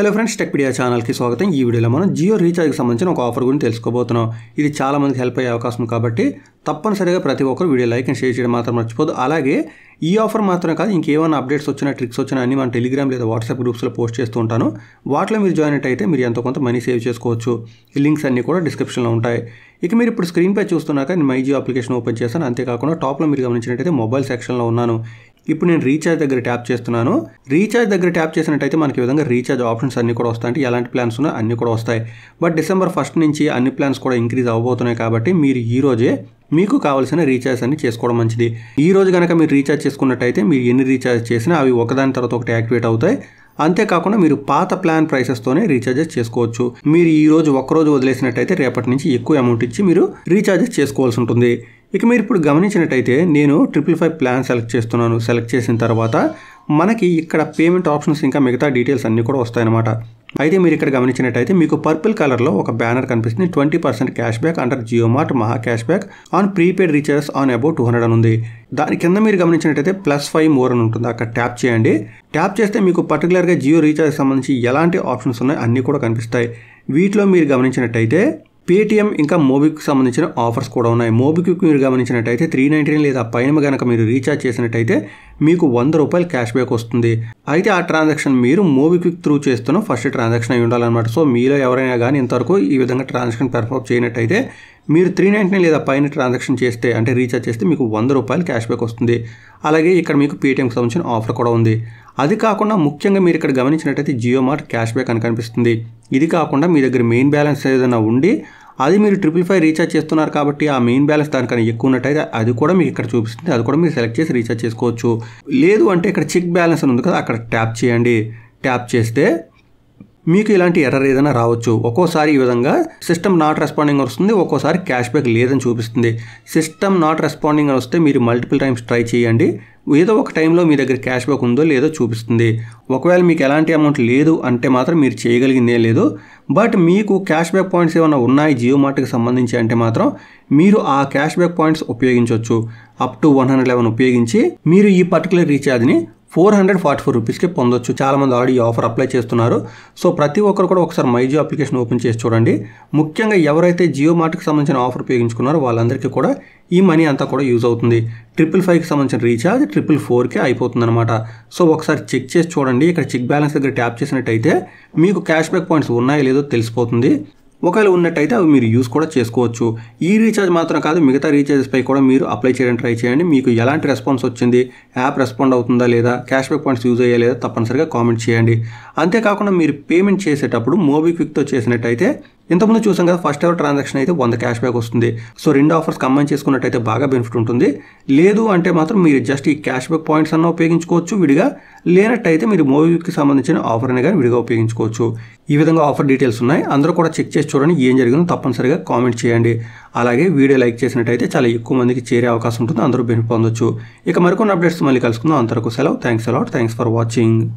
hello friends tech pedia ఛానల్కి స్వాగతం ఈ వీడియోలో మనం జియో రీఛార్జ్కి సంబంధించిన ఒక ఆఫర్ గురించి తెలుసుకోబోతున్నాం ఇది చాలా మందికి హెల్ప్ అయ్యే అవకాశం కాబట్టి తప్పనిసరిగా ప్రతి ఒక్కరు వీడియో లైక్ అండ్ షేర్ చేయడం మాత్రం మర్చిపోదు అలాగే ఈ ఆఫర్ మాత్రమే కాదు ఇంకేమైనా అప్డేట్స్ వచ్చినా ట్రిక్స్ వచ్చినా అన్ని మన టెలిగ్రామ్ లేదా వాట్సాప్ గ్రూప్స్లో పోస్ట్ చేస్తూ ఉంటాను వాటిలో మీరు జాయిన్ అయితే మీరు ఎంతో కొంత మనీ సేవ్ చేసుకోవచ్చు ఈ లింక్స్ అన్నీ కూడా డిస్క్రిప్షన్లో ఉంటాయి ఇక మీరు ఇప్పుడు స్క్రీన్పై చూస్తున్నాక నేను మై జియో అప్లికేషన్ ఓపెన్ చేశాను అంతేకాకుండా టాప్లో మీరు గమనించినట్టయితే మొబైల్ సెక్షన్లో ఉన్నాను ఇప్పుడు నేను రీఛార్జ్ దగ్గర ట్యాప్ చేస్తున్నాను రీఛార్జ్ దగ్గర ట్యాప్ చేసినట్టయితే మనకి విధంగా రీఛార్జ్ ఆప్షన్స్ అన్నీ కూడా వస్తాయి ఎలాంటి ప్లాన్స్ ఉన్నా అన్నీ కూడా వస్తాయి బట్ డిసెంబర్ ఫస్ట్ నుంచి అన్ని ప్లాన్స్ కూడా ఇంక్రీజ్ అవ్వబోతున్నాయి కాబట్టి మీరు ఈ రోజే మీకు కావాల్సిన రీఛార్జ్ అన్ని చేసుకోవడం మంచిది ఈ రోజు కనుక మీరు రీఛార్జ్ చేసుకున్నట్టయితే మీరు ఎన్ని రీఛార్జ్ చేసినా అవి ఒకదాని తర్వాత ఒకటి యాక్టివేట్ అవుతాయి అంతేకాకుండా మీరు పాత ప్లాన్ ప్రైసెస్తోనే రీఛార్జెస్ చేసుకోవచ్చు మీరు ఈ రోజు ఒక్కరోజు వదిలేసినట్టయితే రేపటి నుంచి ఎక్కువ అమౌంట్ ఇచ్చి మీరు రీఛార్జెస్ చేసుకోవాల్సి ఉంటుంది ఇక మీరు ఇప్పుడు గమనించినట్టయితే నేను ట్రిపుల్ ఫైవ్ ప్లాన్ సెలెక్ట్ చేస్తున్నాను సెలెక్ట్ చేసిన తర్వాత మనకి ఇక్కడ పేమెంట్ ఆప్షన్స్ ఇంకా మిగతా డీటెయిల్స్ అన్నీ కూడా వస్తాయన్నమాట అయితే మీరు ఇక్కడ గమనించినట్టయితే మీకు పర్పుల్ కలర్లో ఒక బ్యానర్ కనిపిస్తుంది twenty percent cash back under Jio Mart Maha cash back on prepaid recharges on about two hundred అని ఉంది దాని కింద మీరు గమనించినట్టయితే ప్లస్ ఫైవ్ మోర్ అని ఉంటుంది అక్కడ ట్యాప్ చేయండి ట్యాప్ చేస్తే మీకు పర్టికులర్గా జియో రీఛార్జ్ సంబంధించి ఎలాంటి ఆప్షన్స్ ఉన్నాయో అన్నీ కూడా కనిపిస్తాయి వీటిలో మీరు గమనించినట్టయితే పేటీఎం ఇంకా మోబిక్కి సంబంధించిన ఆఫర్స్ కూడా ఉన్నాయి మోబిక్విక్ మీరు గమనించినట్టయితే త్రీ నైంటీ నైన్ లేదా పైన కనుక మీరు రీఛార్జ్ చేసినట్టయితే మీకు వంద రూపాయలు క్యాష్ బ్యాక్ వస్తుంది అయితే ఆ ట్రాన్సాక్షన్ మీరు మోబిక్విక్ త్రూ చేస్తున్న ఫస్ట్ ట్రాన్సాక్షన్ అయి ఉండాలన్నమాట సో మీలో ఎవరైనా కానీ ఇంతవరకు ఈ విధంగా ట్రాన్సాక్షన్ పెర్ఫామ్ చేయనట్టయితే మీరు త్రీ నైంటీ నైన్ లేదా పైన ట్రాన్సాక్షన్ చేస్తే అంటే రీఛార్జ్ చేస్తే మీకు వంద రూపాయలు క్యాష్ బ్యాక్ వస్తుంది అలాగే ఇక్కడ మీకు పేటిఎంకి సంబంధించిన ఆఫర్ కూడా ఉంది అది కాకుండా ముఖ్యంగా మీరు ఇక్కడ గమనించినట్టయితే జియో మార్ట్ క్యాష్ బ్యాక్ అని కనిపిస్తుంది ఇది కాకుండా మీ దగ్గర మెయిన్ బ్యాలెన్స్ ఏదైనా ఉండి అది మీరు ట్రిపుల్ ఫైవ్ రీఛార్జ్ చేస్తున్నారు కాబట్టి ఆ మెయిన్ బ్యాలెన్స్ దానికన్నా ఎక్కువ ఉన్నట్టయితే అది కూడా మీకు ఇక్కడ చూపిస్తుంది అది కూడా మీరు సెలెక్ట్ చేసి రీఛార్జ్ చేసుకోవచ్చు లేదు అంటే ఇక్కడ చెక్ బ్యాలెన్స్ అని ఉంది కదా అక్కడ ట్యాప్ చేయండి ట్యాప్ చేస్తే మీకు ఇలాంటి ఎర్రర్ ఏదైనా రావచ్చు ఒక్కోసారి ఈ విధంగా సిస్టమ్ నాట్ రెస్పాండింగ్ వస్తుంది ఒక్కోసారి క్యాష్ బ్యాక్ లేదని చూపిస్తుంది సిస్టమ్ నాట్ రెస్పాండింగ్ అని వస్తే మీరు మల్టిపుల్ టైమ్స్ ట్రై చేయండి ఏదో ఒక టైంలో మీ దగ్గర క్యాష్ బ్యాక్ ఉందో లేదో చూపిస్తుంది ఒకవేళ మీకు ఎలాంటి అమౌంట్ లేదు అంటే మాత్రం మీరు చేయగలిగిందే లేదు బట్ మీకు క్యాష్ బ్యాక్ పాయింట్స్ ఏమైనా ఉన్నాయి జియో మార్ట్కి సంబంధించి అంటే మాత్రం మీరు ఆ క్యాష్ బ్యాక్ పాయింట్స్ ఉపయోగించవచ్చు up to one hundred eleven ఉపయోగించి మీరు ఈ పర్టికులర్ రీఛార్జ్ని ఫోర్ హండ్రెడ్ ఫార్టీ ఫోర్ రూపీస్కి పొందొచ్చు చాలామంది ఆల్రెడీ ఈ ఆఫర్ అప్లై చేస్తున్నారు సో ప్రతి ఒక్కరు కూడా ఒకసారి మైజియో అప్లికేషన్ ఓపెన్ చేసి చూడండి ముఖ్యంగా ఎవరైతే జియో మార్ట్కి సంబంధించిన ఆఫర్ ఉపయోగించుకున్నారో వాళ్ళందరికీ కూడా ఈ మనీ అంతా కూడా యూజ్ అవుతుంది ట్రిపుల్ ఫైవ్కి సంబంధించిన రీఛార్జ్ ట్రిపుల్ ఫోర్కే అయిపోతుంది అనమాట సో ఒకసారి చెక్ చేసి చూడండి ఇక్కడ చెక్ బ్యాలెన్స్ దగ్గర ట్యాప్ చేసినట్టయితే మీకు క్యాష్ బ్యాక్ పాయింట్స్ ఉన్నాయో లేదో తెలిసిపోతుంది ఒకవేళ ఉన్నట్టయితే అవి మీరు యూస్ కూడా చేసుకోవచ్చు ఈ రీఛార్జ్ మాత్రం కాదు మిగతా రీఛార్జెస్పై కూడా మీరు అప్లై చేయడం ట్రై చేయండి మీకు ఎలాంటి రెస్పాన్స్ వచ్చింది యాప్ రెస్పాండ్ అవుతుందా లేదా క్యాష్ బ్యాక్ పాయింట్స్ యూజ్ అయ్యా లేదా తప్పనిసరిగా కామెంట్ చేయండి అంతేకాకుండా మీరు పేమెంట్ చేసేటప్పుడు మోబిక్విక్తో చేసినట్టయితే ఇంతకుముందు చూసాం కదా ఫస్ట్ ఎవర్ ట్రాన్సాక్షన్ అయితే వంద క్యాష్ బ్యాక్ వస్తుంది సో రెండు ఆఫర్స్ కంబైన్ చేసుకున్నట్టయితే బాగా బెనిఫిట్ ఉంటుంది లేదు అంటే మాత్రం మీరు జస్ట్ ఈ క్యాష్ బ్యాక్ పాయింట్స్ అన్న ఉపయోగించుకోవచ్చు విడిగా లేనట్టయితే మీరు మూవీకి సంబంధించిన ఆఫర్ అని కానీ విడిగా ఉపయోగించుకోవచ్చు ఈ విధంగా ఆఫర్ డీటెయిల్స్ ఉన్నాయి అందరూ కూడా చెక్ చేసి చూడండి ఏం జరిగిందో తప్పనిసరిగా కామెంట్ చేయండి అలాగే వీడియో లైక్ చేసినట్టయితే చాలా ఎక్కువ మందికి చేరే అవకాశం ఉంటుంది అందరూ బెనిఫిట్ పొందొచ్చు ఇక మరికొన్ని అప్డేట్స్ మళ్ళీ కలుసుకుందాం అంతరకు సెలవు thanks a lot thanks for watching